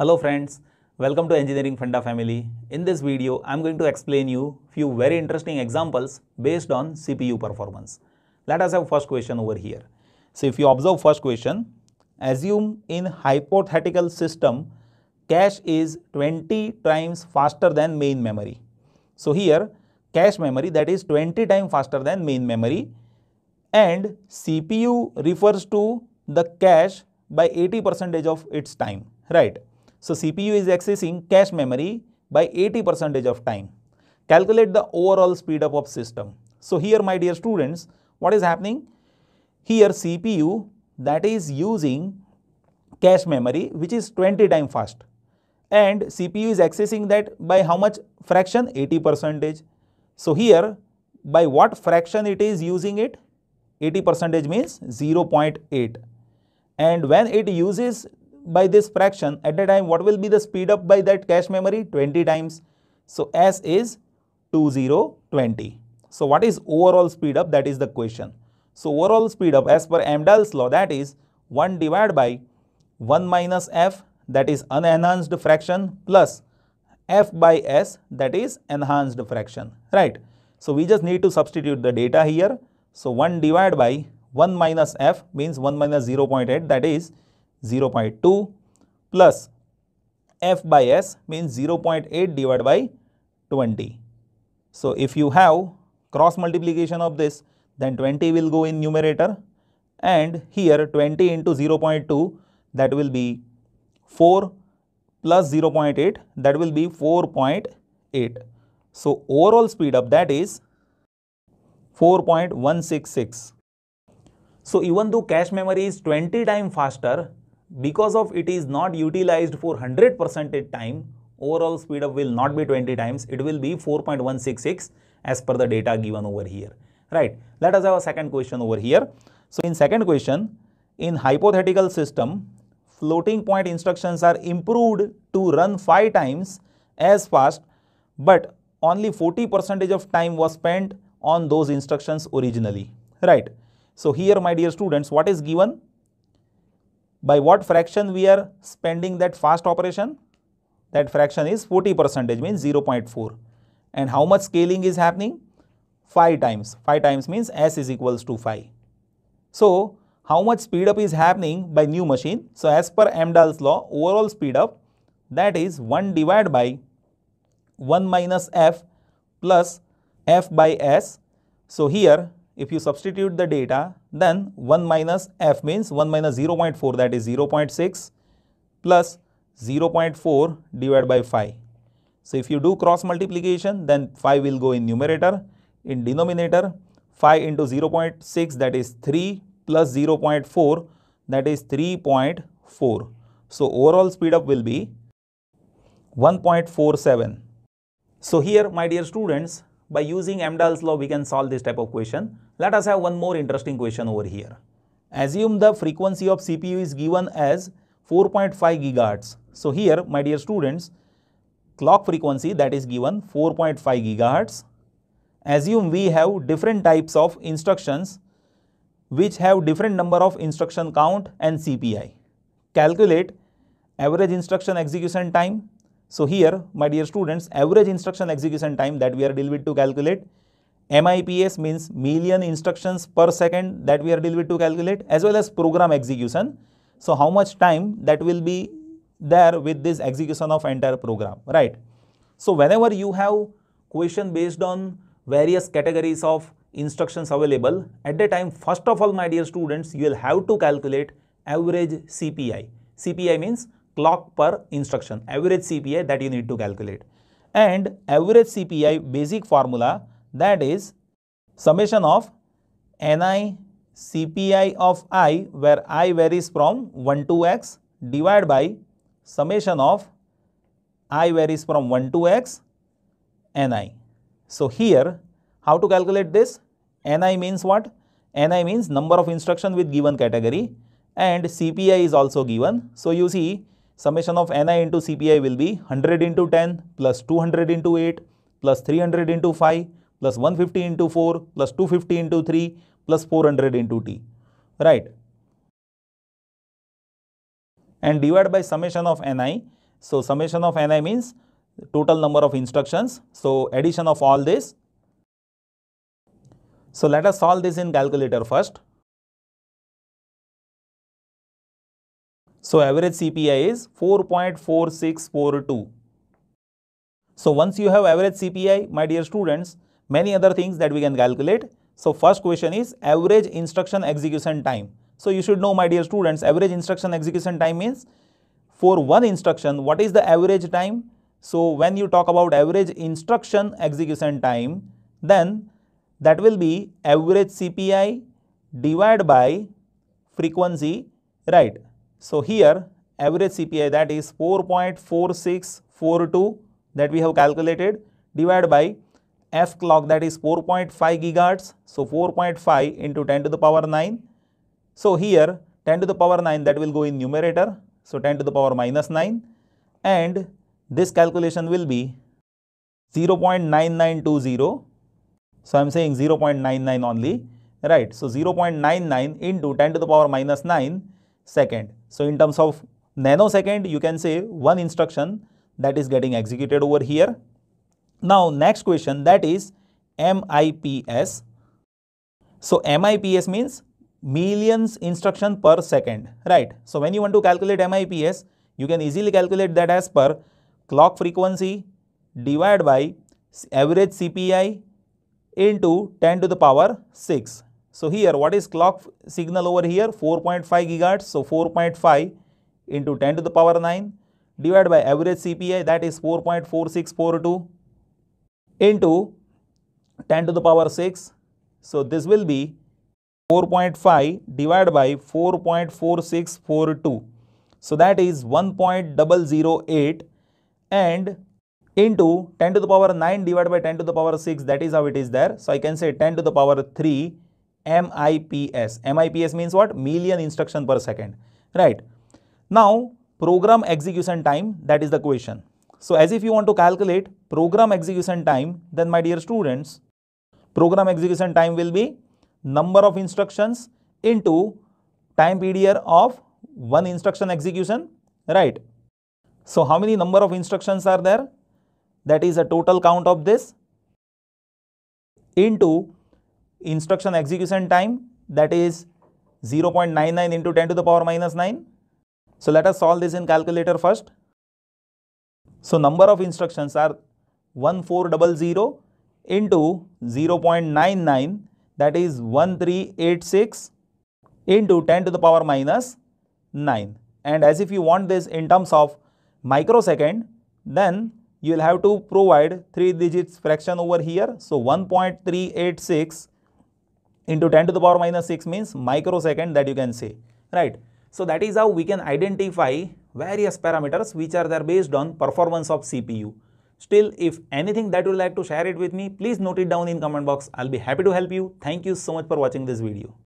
Hello friends, welcome to Engineering Funda family. In this video, I am going to explain you few very interesting examples based on CPU performance. Let us have first question over here. So if you observe first question, assume in hypothetical system, cache is 20 times faster than main memory. So here, cache memory that is 20 times faster than main memory and CPU refers to the cache by 80 percentage of its time, right? So CPU is accessing cache memory by 80 percentage of time. Calculate the overall speed up of system. So here my dear students, what is happening? Here CPU that is using cache memory which is 20 times fast and CPU is accessing that by how much fraction? 80 percentage. So here by what fraction it is using it? 80 percentage means 0.8 and when it uses by this fraction at a time what will be the speed up by that cache memory 20 times so s is 2020 so what is overall speed up that is the question so overall speed up as per amdahl's law that is 1 divided by 1 minus f that is unenhanced fraction plus f by s that is enhanced fraction right so we just need to substitute the data here so 1 divided by 1 minus f means 1 minus 0 0.8 that is 0.2 plus F by S means 0.8 divided by 20. So, if you have cross multiplication of this then 20 will go in numerator and here 20 into 0.2 that will be 4 plus 0.8 that will be 4.8. So, overall speed up that is 4.166. So, even though cache memory is 20 times faster because of it is not utilized for 100 percentage time, overall speed up will not be 20 times, it will be 4.166 as per the data given over here, right. Let us have a second question over here. So, in second question, in hypothetical system, floating point instructions are improved to run 5 times as fast, but only 40 percentage of time was spent on those instructions originally, right. So, here my dear students, what is given? by what fraction we are spending that fast operation? That fraction is 40 percentage means 0 0.4. And how much scaling is happening? 5 times. 5 times means S is equals to 5. So, how much speed up is happening by new machine? So, as per MDAL's law, overall speed up that is 1 divided by 1 minus F plus F by S. So, here if you substitute the data, then 1 minus f means 1 minus 0 0.4 that is 0 0.6 plus 0 0.4 divided by 5. So if you do cross multiplication, then 5 will go in numerator. In denominator, 5 into 0 0.6 that is 3 plus 0 0.4 that is 3.4. So overall speed up will be 1.47. So here my dear students, by using Amdahl's law we can solve this type of question. Let us have one more interesting question over here. Assume the frequency of CPU is given as 4.5 gigahertz. So here my dear students clock frequency that is given 4.5 gigahertz. Assume we have different types of instructions which have different number of instruction count and CPI. Calculate average instruction execution time so here, my dear students, average instruction execution time that we are dealing with to calculate. MIPS means million instructions per second that we are dealing with to calculate as well as program execution. So how much time that will be there with this execution of entire program, right? So whenever you have question based on various categories of instructions available, at the time first of all my dear students, you will have to calculate average CPI. CPI means clock per instruction, average CPI that you need to calculate. And average CPI basic formula that is summation of Ni CPI of i where i varies from 1 to x divided by summation of i varies from 1 to x Ni. So here how to calculate this? Ni means what? Ni means number of instruction with given category and CPI is also given. So you see summation of ni into cpi will be 100 into 10 plus 200 into 8 plus 300 into 5 plus 150 into 4 plus 250 into 3 plus 400 into t right and divide by summation of ni so summation of ni means total number of instructions so addition of all this so let us solve this in calculator first So average CPI is 4.4642. So once you have average CPI, my dear students, many other things that we can calculate. So first question is average instruction execution time. So you should know my dear students, average instruction execution time means for one instruction, what is the average time? So when you talk about average instruction execution time, then that will be average CPI divided by frequency, right? So, here average CPI that is 4.4642 that we have calculated divided by F clock that is 4.5 gigahertz. So, 4.5 into 10 to the power 9. So, here 10 to the power 9 that will go in numerator. So, 10 to the power minus 9 and this calculation will be 0.9920. So, I am saying 0.99 only, right. So, 0.99 into 10 to the power minus 9 second. So in terms of nanosecond, you can say one instruction that is getting executed over here. Now next question that is MIPS. So MIPS means millions instruction per second, right? So when you want to calculate MIPS, you can easily calculate that as per clock frequency divided by average CPI into 10 to the power 6. So here what is clock signal over here 4.5 gigahertz. So 4.5 into 10 to the power 9 divided by average CPI that is 4.4642 into 10 to the power 6. So this will be 4.5 divided by 4.4642. So that is 1.008 and into 10 to the power 9 divided by 10 to the power 6 that is how it is there. So I can say 10 to the power 3 MIPS. MIPS means what? Million instruction per second, right? Now, program execution time, that is the question. So, as if you want to calculate program execution time, then my dear students, program execution time will be number of instructions into time period of one instruction execution, right? So, how many number of instructions are there? That is a total count of this into instruction execution time that is 0.99 into 10 to the power minus 9. So let us solve this in calculator first. So number of instructions are 1400 into 0.99 that is 1386 into 10 to the power minus 9. And as if you want this in terms of microsecond, then you will have to provide 3 digits fraction over here. So 1.386 into 10 to the power minus 6 means microsecond that you can say, right? So that is how we can identify various parameters which are there based on performance of CPU. Still, if anything that you like to share it with me, please note it down in comment box. I'll be happy to help you. Thank you so much for watching this video.